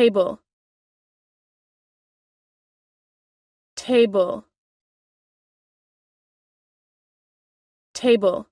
table table table